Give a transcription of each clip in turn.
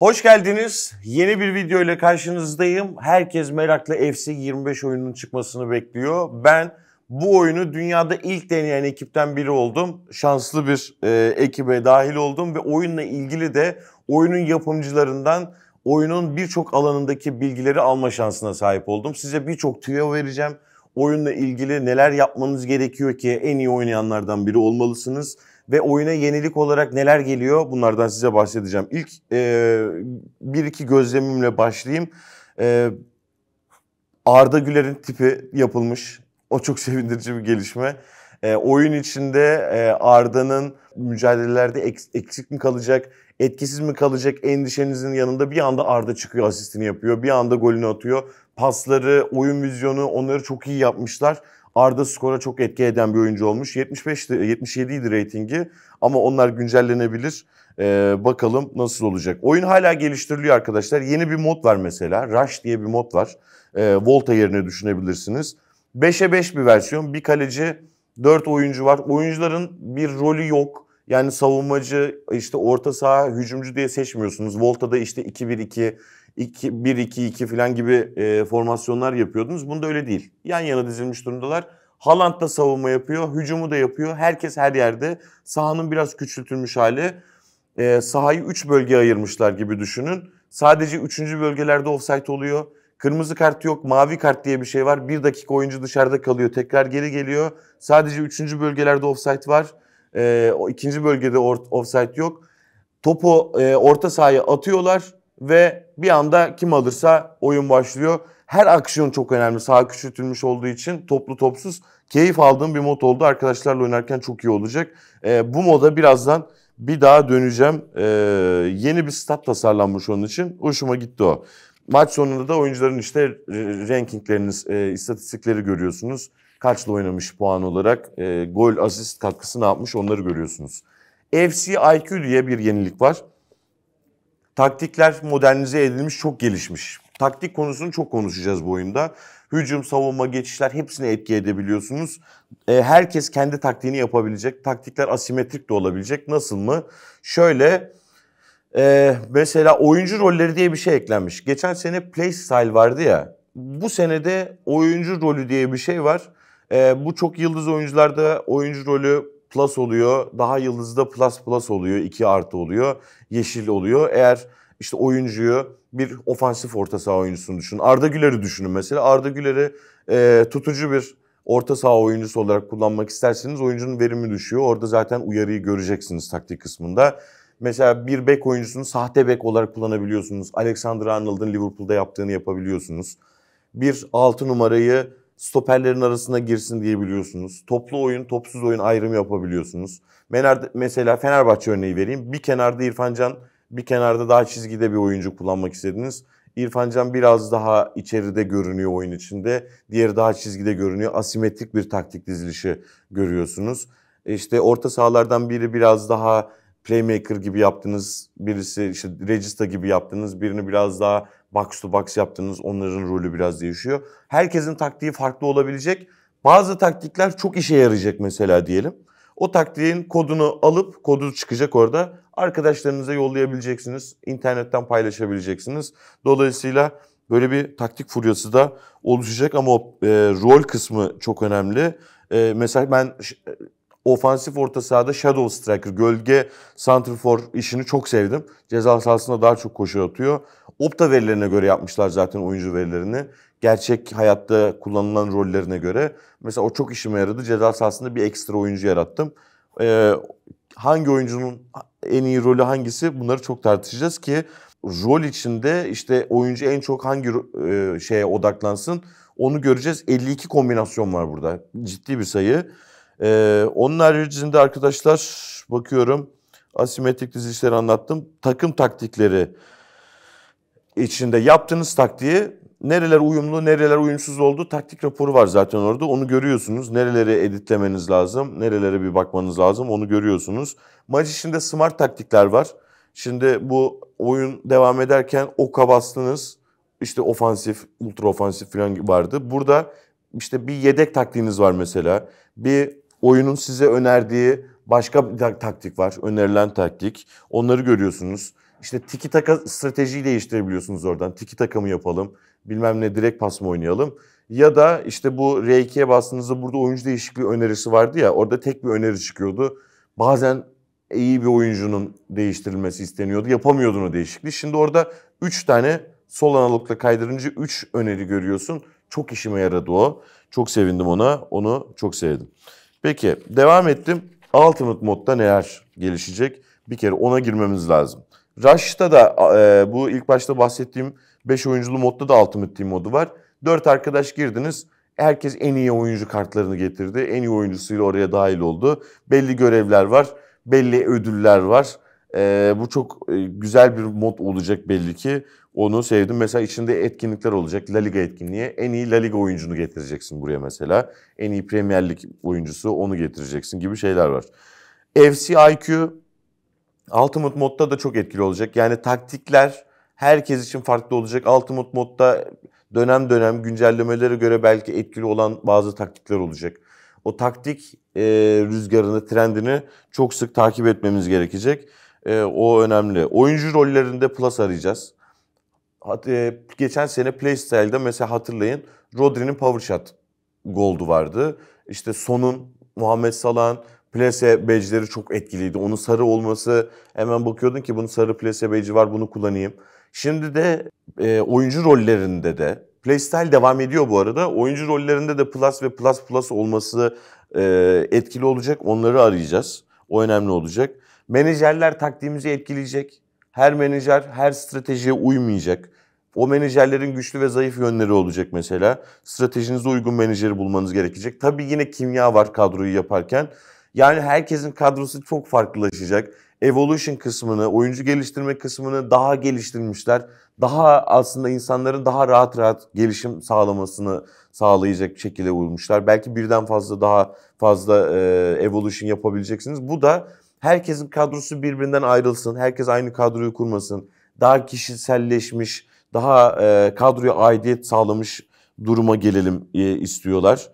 Hoş geldiniz. Yeni bir video ile karşınızdayım. Herkes merakla FC 25 oyununun çıkmasını bekliyor. Ben bu oyunu dünyada ilk deneyen ekipten biri oldum. Şanslı bir e, ekibe dahil oldum ve oyunla ilgili de oyunun yapımcılarından oyunun birçok alanındaki bilgileri alma şansına sahip oldum. Size birçok tüyo vereceğim oyunla ilgili neler yapmanız gerekiyor ki en iyi oynayanlardan biri olmalısınız ve oyuna yenilik olarak neler geliyor bunlardan size bahsedeceğim. İlk e, bir iki gözlemimle başlayayım. E, Arda Güler'in tipi yapılmış. O çok sevindirici bir gelişme. E, oyun içinde e, Arda'nın mücadelelerde eksik mi kalacak, etkisiz mi kalacak endişenizin yanında bir anda Arda çıkıyor asistini yapıyor, bir anda golünü atıyor pasları, oyun vizyonu onları çok iyi yapmışlar. Arda skora çok etki eden bir oyuncu olmuş. 75 77 idi reytingi ama onlar güncellenebilir. Ee, bakalım nasıl olacak. Oyun hala geliştiriliyor arkadaşlar. Yeni bir mod var mesela. Rush diye bir mod var. Ee, Volta yerine düşünebilirsiniz. 5'e 5 bir versiyon. Bir kaleci, 4 oyuncu var. Oyuncuların bir rolü yok. Yani savunmacı, işte orta saha, hücumcu diye seçmiyorsunuz. Volta'da işte 2-1-2, 1-2-2 falan gibi e, formasyonlar yapıyordunuz. Bunda öyle değil. Yan yana dizilmiş durumdalar. Haaland da savunma yapıyor, hücumu da yapıyor. Herkes her yerde. Sahanın biraz küçültülmüş hali. E, sahayı 3 bölge ayırmışlar gibi düşünün. Sadece 3. bölgelerde offside oluyor. Kırmızı kart yok, mavi kart diye bir şey var. Bir dakika oyuncu dışarıda kalıyor, tekrar geri geliyor. Sadece 3. bölgelerde offside var. E, o ikinci bölgede offside yok. Topu e, orta sahaya atıyorlar ve bir anda kim alırsa oyun başlıyor. Her aksiyon çok önemli. Sağ küçültülmüş olduğu için toplu topsuz keyif aldığım bir mod oldu. Arkadaşlarla oynarken çok iyi olacak. E, bu moda birazdan bir daha döneceğim. E, yeni bir stat tasarlanmış onun için. Hoşuma gitti o. Maç sonunda da oyuncuların işte rankingleriniz, e, istatistikleri görüyorsunuz. Kaçla oynamış puan olarak, e, gol, asist katkısı ne yapmış onları görüyorsunuz. FC IQ diye bir yenilik var. Taktikler modernize edilmiş, çok gelişmiş. Taktik konusunu çok konuşacağız bu oyunda. Hücum, savunma, geçişler hepsini etki edebiliyorsunuz. E, herkes kendi taktiğini yapabilecek. Taktikler asimetrik de olabilecek. Nasıl mı? Şöyle e, mesela oyuncu rolleri diye bir şey eklenmiş. Geçen sene playstyle vardı ya. Bu senede oyuncu rolü diye bir şey var. E, bu çok yıldız oyuncularda oyuncu rolü plus oluyor. Daha yıldızda plus plus oluyor. 2 artı oluyor. Yeşil oluyor. Eğer işte oyuncuyu bir ofansif orta saha oyuncusunu düşünün. Arda Güler'i düşünün mesela. Arda Güler'i e, tutucu bir orta saha oyuncusu olarak kullanmak isterseniz oyuncunun verimi düşüyor. Orada zaten uyarıyı göreceksiniz taktik kısmında. Mesela bir bek oyuncusunu sahte bek olarak kullanabiliyorsunuz. Alexander Arnold'ın Liverpool'da yaptığını yapabiliyorsunuz. Bir 6 numarayı stoperlerin arasına girsin diyebiliyorsunuz. Toplu oyun, topsuz oyun ayrımı yapabiliyorsunuz. Mesela Fenerbahçe örneği vereyim. Bir kenarda İrfan Can, bir kenarda daha çizgide bir oyuncu kullanmak istediniz. İrfan Can biraz daha içeride görünüyor oyun içinde. Diğeri daha çizgide görünüyor. Asimetrik bir taktik dizilişi görüyorsunuz. E işte orta sahalardan biri biraz daha playmaker gibi yaptınız. Birisi işte regista gibi yaptınız. Birini biraz daha box to box yaptığınız onların rolü biraz değişiyor. Herkesin taktiği farklı olabilecek. Bazı taktikler çok işe yarayacak mesela diyelim. O taktiğin kodunu alıp kodu çıkacak orada. Arkadaşlarınıza yollayabileceksiniz. internetten paylaşabileceksiniz. Dolayısıyla böyle bir taktik furyası da oluşacak ama o e, rol kısmı çok önemli. E, mesela ben e, ofansif orta sahada shadow striker, gölge santrfor işini çok sevdim. Ceza sahasında daha çok koşu atıyor. Opta verilerine göre yapmışlar zaten oyuncu verilerini. Gerçek hayatta kullanılan rollerine göre. Mesela o çok işime yaradı. Ceza sahasında bir ekstra oyuncu yarattım. Ee, hangi oyuncunun en iyi rolü hangisi bunları çok tartışacağız ki rol içinde işte oyuncu en çok hangi e, şeye odaklansın onu göreceğiz. 52 kombinasyon var burada. Ciddi bir sayı. Ee, onun haricinde arkadaşlar bakıyorum asimetrik dizilişleri anlattım. Takım taktikleri içinde yaptığınız taktiği nereler uyumlu, nereler uyumsuz oldu taktik raporu var zaten orada. Onu görüyorsunuz. Nereleri editlemeniz lazım, nerelere bir bakmanız lazım onu görüyorsunuz. Maç içinde smart taktikler var. Şimdi bu oyun devam ederken oka bastınız. işte ofansif, ultra ofansif falan vardı. Burada işte bir yedek taktiğiniz var mesela. Bir oyunun size önerdiği başka bir taktik var. Önerilen taktik. Onları görüyorsunuz. İşte tiki taka stratejiyi değiştirebiliyorsunuz oradan. Tiki taka mı yapalım? Bilmem ne direkt pas mı oynayalım? Ya da işte bu R2'ye bastığınızda burada oyuncu değişikliği önerisi vardı ya. Orada tek bir öneri çıkıyordu. Bazen iyi bir oyuncunun değiştirilmesi isteniyordu. Yapamıyordun o değişikliği. Şimdi orada 3 tane sol analogla kaydırınca 3 öneri görüyorsun. Çok işime yaradı o. Çok sevindim ona. Onu çok sevdim. Peki devam ettim. Ultimate modda neler gelişecek? Bir kere ona girmemiz lazım. Rush'ta da e, bu ilk başta bahsettiğim 5 oyunculu modda da Ultimate Team modu var. 4 arkadaş girdiniz. Herkes en iyi oyuncu kartlarını getirdi. En iyi oyuncusuyla oraya dahil oldu. Belli görevler var. Belli ödüller var. Ee, bu çok e, güzel bir mod olacak belli ki. Onu sevdim. Mesela içinde etkinlikler olacak. La Liga etkinliği. En iyi La Liga oyuncunu getireceksin buraya mesela. En iyi Premier Lig oyuncusu onu getireceksin gibi şeyler var. FC IQ Ultimate modda da çok etkili olacak. Yani taktikler herkes için farklı olacak. Ultimate modda dönem dönem güncellemelere göre belki etkili olan bazı taktikler olacak. O taktik e, rüzgarını, trendini çok sık takip etmemiz gerekecek. E, o önemli. Oyuncu rollerinde plus arayacağız. Hat, e, geçen sene Playstyle'da mesela hatırlayın Rodri'nin power shot goldu vardı. İşte Son'un, Muhammed Salah'ın plase becileri çok etkiliydi. Onun sarı olması hemen bakıyordun ki bunun sarı plase beci var bunu kullanayım. Şimdi de e, oyuncu rollerinde de playstyle devam ediyor bu arada. Oyuncu rollerinde de plus ve plus plus olması e, etkili olacak. Onları arayacağız. O önemli olacak. Menajerler taktiğimizi etkileyecek. Her menajer her stratejiye uymayacak. O menajerlerin güçlü ve zayıf yönleri olacak mesela. Stratejinize uygun menajeri bulmanız gerekecek. Tabii yine kimya var kadroyu yaparken. Yani herkesin kadrosu çok farklılaşacak. Evolution kısmını, oyuncu geliştirme kısmını daha geliştirmişler. Daha aslında insanların daha rahat rahat gelişim sağlamasını sağlayacak şekilde bulmuşlar. Belki birden fazla daha fazla e, evolution yapabileceksiniz. Bu da herkesin kadrosu birbirinden ayrılsın. Herkes aynı kadroyu kurmasın. Daha kişiselleşmiş, daha e, kadroya aidiyet sağlamış duruma gelelim e, istiyorlar.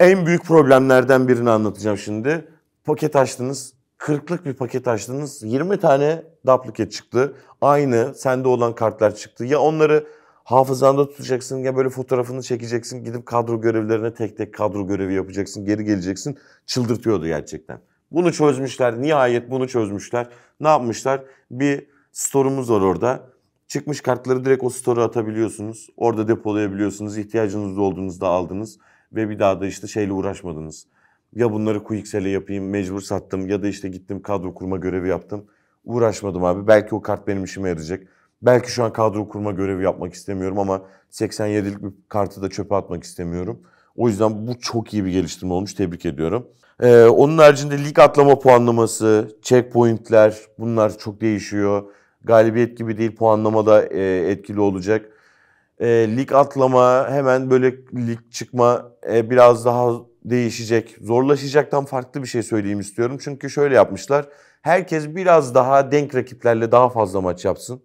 En büyük problemlerden birini anlatacağım şimdi. Paket açtınız. 40'lık bir paket açtınız. 20 tane duplicate çıktı. Aynı sende olan kartlar çıktı. Ya onları hafızanda tutacaksın ya böyle fotoğrafını çekeceksin. Gidip kadro görevlerine tek tek kadro görevi yapacaksın. Geri geleceksin. Çıldırtıyordu gerçekten. Bunu çözmüşler. Nihayet bunu çözmüşler. Ne yapmışlar? Bir store'umuz var orada. Çıkmış kartları direkt o store'a atabiliyorsunuz. Orada depolayabiliyorsunuz. İhtiyacınız olduğunuzda aldınız. Ve bir daha da işte şeyle uğraşmadınız. Ya bunları QXL'e yapayım mecbur sattım ya da işte gittim kadro kurma görevi yaptım. Uğraşmadım abi. Belki o kart benim işime yarayacak. Belki şu an kadro kurma görevi yapmak istemiyorum ama 87'lik bir kartı da çöpe atmak istemiyorum. O yüzden bu çok iyi bir geliştirme olmuş. Tebrik ediyorum. Ee, onun haricinde lig atlama puanlaması, checkpointler bunlar çok değişiyor. Galibiyet gibi değil puanlama da e, etkili olacak. E, lig atlama hemen böyle lig çıkma e, biraz daha değişecek. Zorlaşacaktan farklı bir şey söyleyeyim istiyorum. Çünkü şöyle yapmışlar. Herkes biraz daha denk rakiplerle daha fazla maç yapsın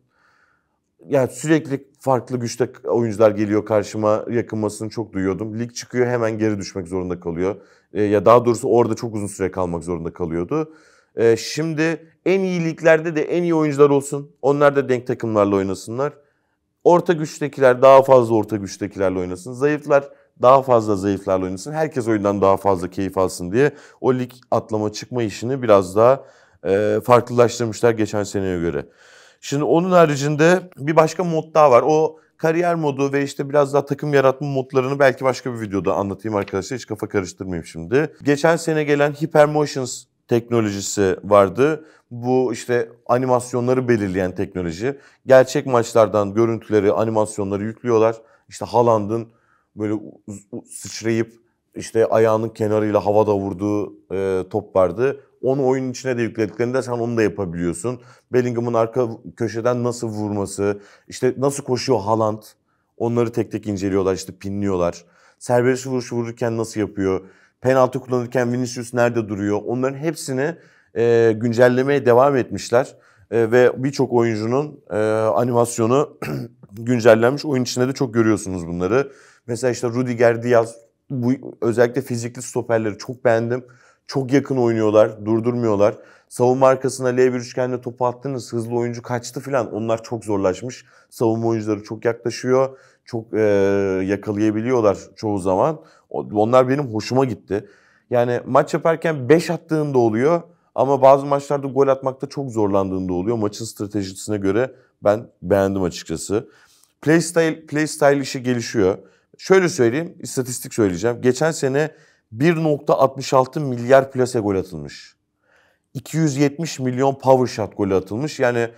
yani sürekli farklı güçte oyuncular geliyor karşıma yakınmasını çok duyuyordum. Lig çıkıyor hemen geri düşmek zorunda kalıyor. E, ya daha doğrusu orada çok uzun süre kalmak zorunda kalıyordu. E, şimdi en iyi liglerde de en iyi oyuncular olsun. Onlar da denk takımlarla oynasınlar. Orta güçtekiler daha fazla orta güçtekilerle oynasın. Zayıflar daha fazla zayıflarla oynasın. Herkes oyundan daha fazla keyif alsın diye o lig atlama çıkma işini biraz daha e, farklılaştırmışlar geçen seneye göre. Şimdi onun haricinde bir başka mod daha var. O kariyer modu ve işte biraz daha takım yaratma modlarını belki başka bir videoda anlatayım arkadaşlar. Hiç kafa karıştırmayayım şimdi. Geçen sene gelen Hypermotions teknolojisi vardı. Bu işte animasyonları belirleyen teknoloji. Gerçek maçlardan görüntüleri, animasyonları yüklüyorlar. İşte Haaland'ın böyle sıçrayıp işte ayağının kenarıyla havada vurduğu e, top vardı. Onu oyunun içine de yüklediklerinde sen onu da yapabiliyorsun. Bellingham'ın arka köşeden nasıl vurması, işte nasıl koşuyor Haaland. Onları tek tek inceliyorlar, işte pinliyorlar. Serbest vuruş vururken nasıl yapıyor? Penaltı kullanırken Vinicius nerede duruyor? Onların hepsini e, güncellemeye devam etmişler. E, ve birçok oyuncunun e, animasyonu güncellenmiş. Oyun içinde de çok görüyorsunuz bunları. Mesela işte Rudiger Diaz bu özellikle fizikli stoperleri çok beğendim. Çok yakın oynuyorlar, durdurmuyorlar. Savunma arkasına L1 üçgenle topu attınız, hızlı oyuncu kaçtı filan. Onlar çok zorlaşmış. Savunma oyuncuları çok yaklaşıyor. Çok e, yakalayabiliyorlar çoğu zaman. Onlar benim hoşuma gitti. Yani maç yaparken 5 attığında oluyor ama bazı maçlarda gol atmakta çok zorlandığında oluyor. Maçın stratejisine göre ben beğendim açıkçası. Playstyle, playstyle işi gelişiyor. Şöyle söyleyeyim, istatistik söyleyeceğim. Geçen sene 1.66 milyar plase gol atılmış. 270 milyon power shot gol atılmış. Yani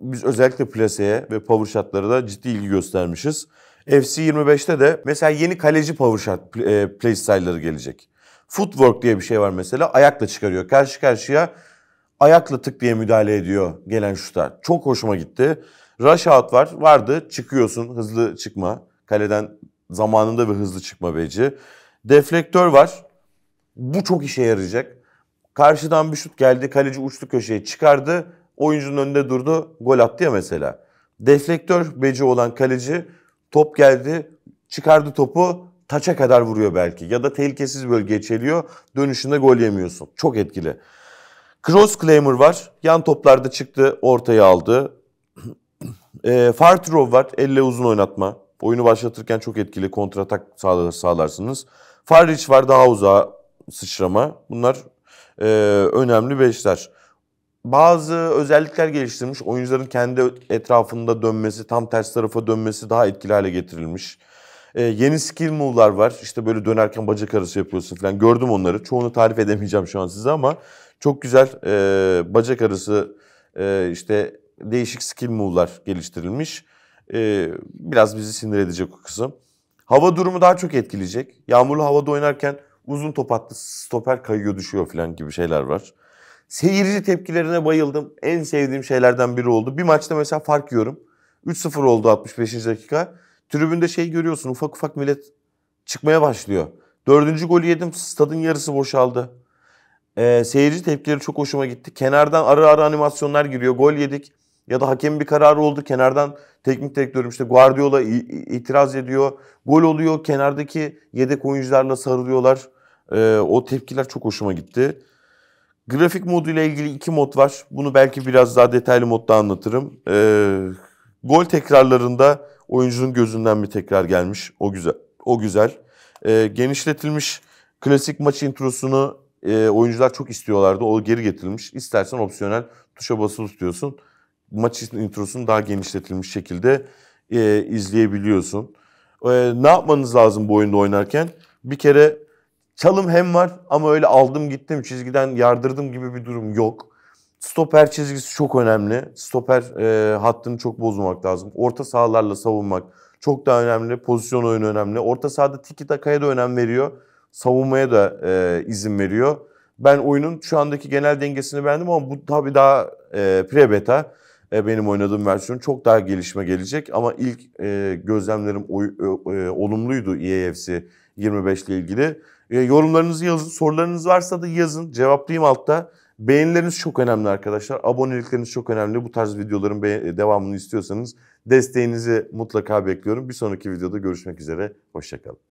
biz özellikle plaseye ve power shotlara da ciddi ilgi göstermişiz. FC 25'te de mesela yeni kaleci power shot e, playstyle'ları gelecek. Footwork diye bir şey var mesela. Ayakla çıkarıyor. Karşı karşıya ayakla tık diye müdahale ediyor gelen şutlar. Çok hoşuma gitti. Rush out var. Vardı. Çıkıyorsun. Hızlı çıkma. Kaleden zamanında ve hızlı çıkma beceri. Deflektör var. Bu çok işe yarayacak. Karşıdan bir şut geldi. Kaleci uçtu köşeye çıkardı. Oyuncunun önünde durdu. Gol attı ya mesela. Deflektör beci olan kaleci top geldi. Çıkardı topu. Taça kadar vuruyor belki. Ya da tehlikesiz bölgeye çeliyor. Dönüşünde gol yemiyorsun. Çok etkili. Cross Claimer var. Yan toplarda çıktı. Ortaya aldı. E, far throw var. Elle uzun oynatma. Oyunu başlatırken çok etkili kontratak sağlar, sağlarsınız. Farriç var daha uzağa sıçrama. Bunlar e, önemli beşler. Bazı özellikler geliştirilmiş. Oyuncuların kendi etrafında dönmesi, tam ters tarafa dönmesi daha etkili hale getirilmiş. E, yeni skill move'lar var. İşte böyle dönerken bacak arası yapıyorsun falan. Gördüm onları. Çoğunu tarif edemeyeceğim şu an size ama çok güzel e, bacak arası e, işte değişik skill move'lar geliştirilmiş. Ee, biraz bizi sinir edecek o kızım Hava durumu daha çok etkileyecek. Yağmurlu havada oynarken uzun top attı, stoper kayıyor düşüyor falan gibi şeyler var. Seyirci tepkilerine bayıldım. En sevdiğim şeylerden biri oldu. Bir maçta mesela fark yiyorum. 3-0 oldu 65. dakika. Tribünde şey görüyorsun ufak ufak millet çıkmaya başlıyor. Dördüncü golü yedim stadın yarısı boşaldı. Ee, seyirci tepkileri çok hoşuma gitti. Kenardan ara ara animasyonlar giriyor. Gol yedik. Ya da hakem bir kararı oldu. Kenardan teknik direktörüm işte Guardiola itiraz ediyor. Gol oluyor. Kenardaki yedek oyuncularla sarılıyorlar. Ee, o tepkiler çok hoşuma gitti. Grafik ile ilgili iki mod var. Bunu belki biraz daha detaylı modda anlatırım. Ee, gol tekrarlarında oyuncunun gözünden bir tekrar gelmiş. O güzel. O güzel. Ee, genişletilmiş klasik maç introsunu e, oyuncular çok istiyorlardı. O geri getirilmiş. İstersen opsiyonel tuşa basılı tutuyorsun maç introsunu daha genişletilmiş şekilde e, izleyebiliyorsun. E, ne yapmanız lazım bu oyunda oynarken? Bir kere çalım hem var ama öyle aldım gittim çizgiden yardırdım gibi bir durum yok. Stoper çizgisi çok önemli. Stoper e, hattını çok bozmamak lazım. Orta sahalarla savunmak çok daha önemli. Pozisyon oyunu önemli. Orta sahada tiki takaya da önem veriyor. Savunmaya da e, izin veriyor. Ben oyunun şu andaki genel dengesini beğendim ama bu tabii daha e, pre beta e, benim oynadığım versiyon çok daha gelişme gelecek. Ama ilk e, gözlemlerim oy, e, e olumluydu EAFC 25 ile ilgili. E, yorumlarınızı yazın. Sorularınız varsa da yazın. Cevaplayayım altta. Beğenileriniz çok önemli arkadaşlar. Abonelikleriniz çok önemli. Bu tarz videoların e, devamını istiyorsanız desteğinizi mutlaka bekliyorum. Bir sonraki videoda görüşmek üzere. Hoşçakalın.